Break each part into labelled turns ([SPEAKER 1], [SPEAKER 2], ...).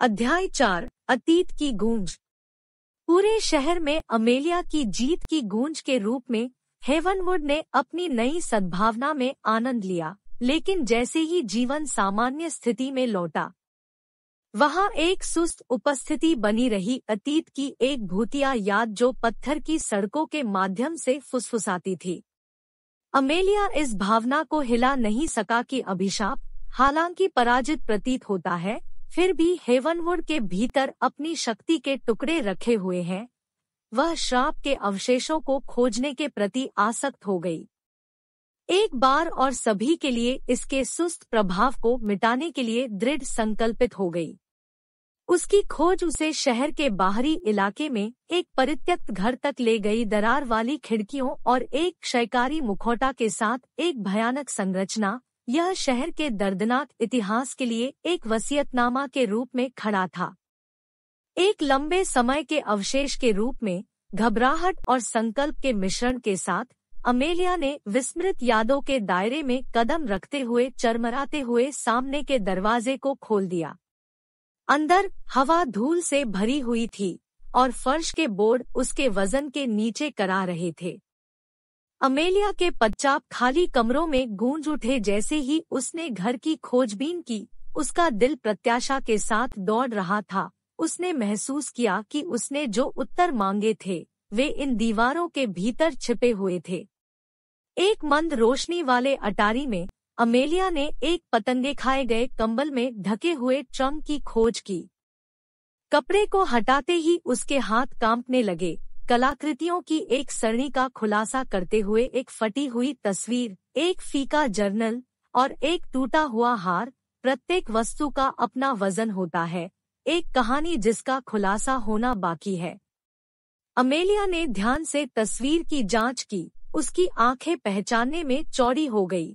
[SPEAKER 1] अध्याय चार अतीत की गूंज पूरे शहर में अमेलिया की जीत की गूंज के रूप में हेवनवुड ने अपनी नई सद्भावना में आनंद लिया लेकिन जैसे ही जीवन सामान्य स्थिति में लौटा वहां एक सुस्त उपस्थिति बनी रही अतीत की एक भूतिया याद जो पत्थर की सड़कों के माध्यम से फुसफुसाती थी अमेलिया इस भावना को हिला नहीं सका कि अभिशाप हालांकि पराजित प्रतीत होता है फिर भी हेवनवुड के भीतर अपनी शक्ति के टुकड़े रखे हुए हैं वह श्राप के अवशेषों को खोजने के प्रति आसक्त हो गई एक बार और सभी के लिए इसके सुस्त प्रभाव को मिटाने के लिए दृढ़ संकल्पित हो गई उसकी खोज उसे शहर के बाहरी इलाके में एक परित्यक्त घर तक ले गई दरार वाली खिड़कियों और एक क्षयकारी मुखौटा के साथ एक भयानक संरचना यह शहर के दर्दनाक इतिहास के लिए एक वसीयतनामा के रूप में खड़ा था एक लंबे समय के अवशेष के रूप में घबराहट और संकल्प के मिश्रण के साथ अमेलिया ने विस्मृत यादों के दायरे में कदम रखते हुए चरमराते हुए सामने के दरवाजे को खोल दिया अंदर हवा धूल से भरी हुई थी और फर्श के बोर्ड उसके वजन के नीचे करा रहे थे अमेलिया के पच्चाप खाली कमरों में गूंज उठे जैसे ही उसने घर की खोजबीन की उसका दिल प्रत्याशा के साथ दौड़ रहा था उसने महसूस किया कि उसने जो उत्तर मांगे थे वे इन दीवारों के भीतर छिपे हुए थे एक मंद रोशनी वाले अटारी में अमेलिया ने एक पतंगे खाए गए कंबल में ढके हुए ट्रम की खोज की कपड़े को हटाते ही उसके हाथ कांपने लगे कलाकृतियों की एक सरणी का खुलासा करते हुए एक फटी हुई तस्वीर एक फीका जर्नल और एक टूटा हुआ हार प्रत्येक वस्तु का अपना वजन होता है एक कहानी जिसका खुलासा होना बाकी है अमेलिया ने ध्यान से तस्वीर की जांच की उसकी आंखें पहचानने में चौड़ी हो गई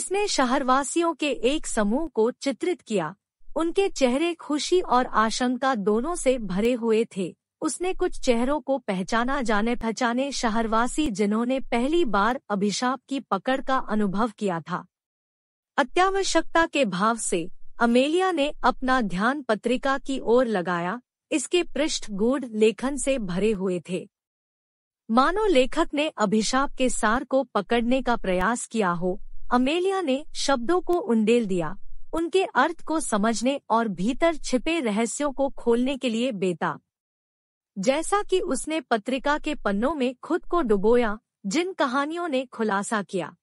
[SPEAKER 1] इसने शहरवासियों के एक समूह को चित्रित किया उनके चेहरे खुशी और आशंका दोनों से भरे हुए थे उसने कुछ चेहरों को पहचाना जाने पहचाने शहरवासी जिन्होंने पहली बार अभिशाप की पकड़ का अनुभव किया था अत्यावश्यकता के भाव से अमेलिया ने अपना ध्यान पत्रिका की ओर लगाया इसके पृष्ठ गूढ़ लेखन से भरे हुए थे मानो लेखक ने अभिशाप के सार को पकड़ने का प्रयास किया हो अमेलिया ने शब्दों को उंडेल दिया उनके अर्थ को समझने और भीतर छिपे रहस्यों को खोलने के लिए बेताब जैसा कि उसने पत्रिका के पन्नों में खुद को डुबोया जिन कहानियों ने खुलासा किया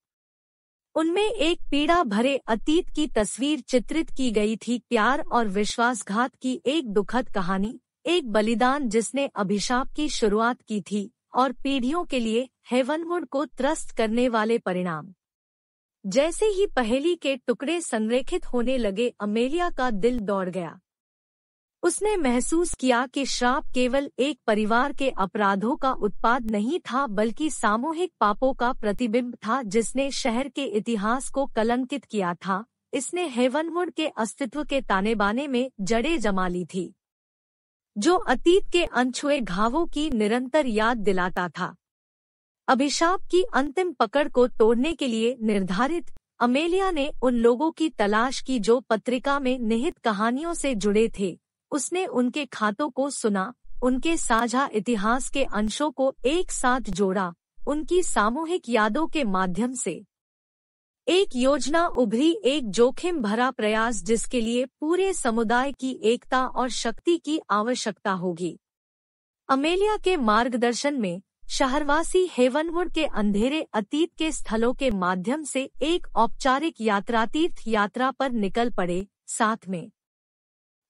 [SPEAKER 1] उनमें एक पीड़ा भरे अतीत की तस्वीर चित्रित की गई थी प्यार और विश्वासघात की एक दुखद कहानी एक बलिदान जिसने अभिशाप की शुरुआत की थी और पीढ़ियों के लिए हेवनवुड को त्रस्त करने वाले परिणाम जैसे ही पहेली के टुकड़े संरेखित होने लगे अमेलिया का दिल दौड़ गया उसने महसूस किया कि श्राप केवल एक परिवार के अपराधों का उत्पाद नहीं था बल्कि सामूहिक पापों का प्रतिबिंब था जिसने शहर के इतिहास को कलंकित किया था इसने हेवनवुड के अस्तित्व के तानेबाने में जड़े जमा ली थी जो अतीत के अनछुए घावों की निरंतर याद दिलाता था अभिशाप की अंतिम पकड़ को तोड़ने के लिए निर्धारित अमेलिया ने उन लोगों की तलाश की जो पत्रिका में निहित कहानियों से जुड़े थे उसने उनके खातों को सुना उनके साझा इतिहास के अंशों को एक साथ जोड़ा उनकी सामूहिक यादों के माध्यम से एक योजना उभरी एक जोखिम भरा प्रयास जिसके लिए पूरे समुदाय की एकता और शक्ति की आवश्यकता होगी अमेलिया के मार्गदर्शन में शहरवासी हेवनवुड के अंधेरे अतीत के स्थलों के माध्यम से एक औपचारिक यात्रा तीर्थ यात्रा पर निकल पड़े साथ में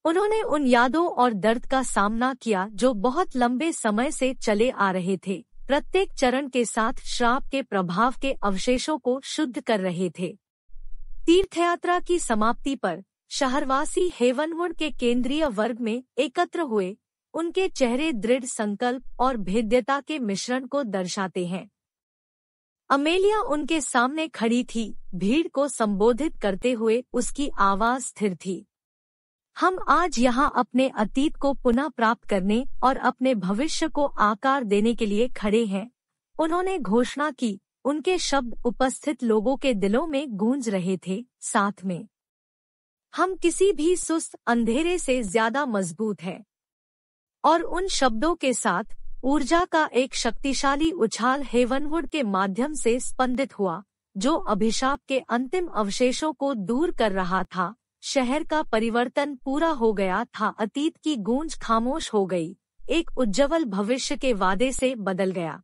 [SPEAKER 1] उन्होंने उन यादों और दर्द का सामना किया जो बहुत लंबे समय से चले आ रहे थे प्रत्येक चरण के साथ श्राप के प्रभाव के अवशेषों को शुद्ध कर रहे थे तीर्थयात्रा की समाप्ति पर शहरवासी हेवनवुड के केंद्रीय वर्ग में एकत्र हुए उनके चेहरे दृढ़ संकल्प और भेद्यता के मिश्रण को दर्शाते हैं अमेलिया उनके सामने खड़ी थी भीड़ को संबोधित करते हुए उसकी आवाज स्थिर थी हम आज यहाँ अपने अतीत को पुनः प्राप्त करने और अपने भविष्य को आकार देने के लिए खड़े हैं उन्होंने घोषणा की उनके शब्द उपस्थित लोगों के दिलों में गूंज रहे थे साथ में हम किसी भी सुस्त अंधेरे से ज्यादा मजबूत हैं और उन शब्दों के साथ ऊर्जा का एक शक्तिशाली उछाल हेवनवुड के माध्यम से स्पंदित हुआ जो अभिशाप के अंतिम अवशेषों को दूर कर रहा था शहर का परिवर्तन पूरा हो गया था अतीत की गूंज खामोश हो गई एक उज्जवल भविष्य के वादे से बदल गया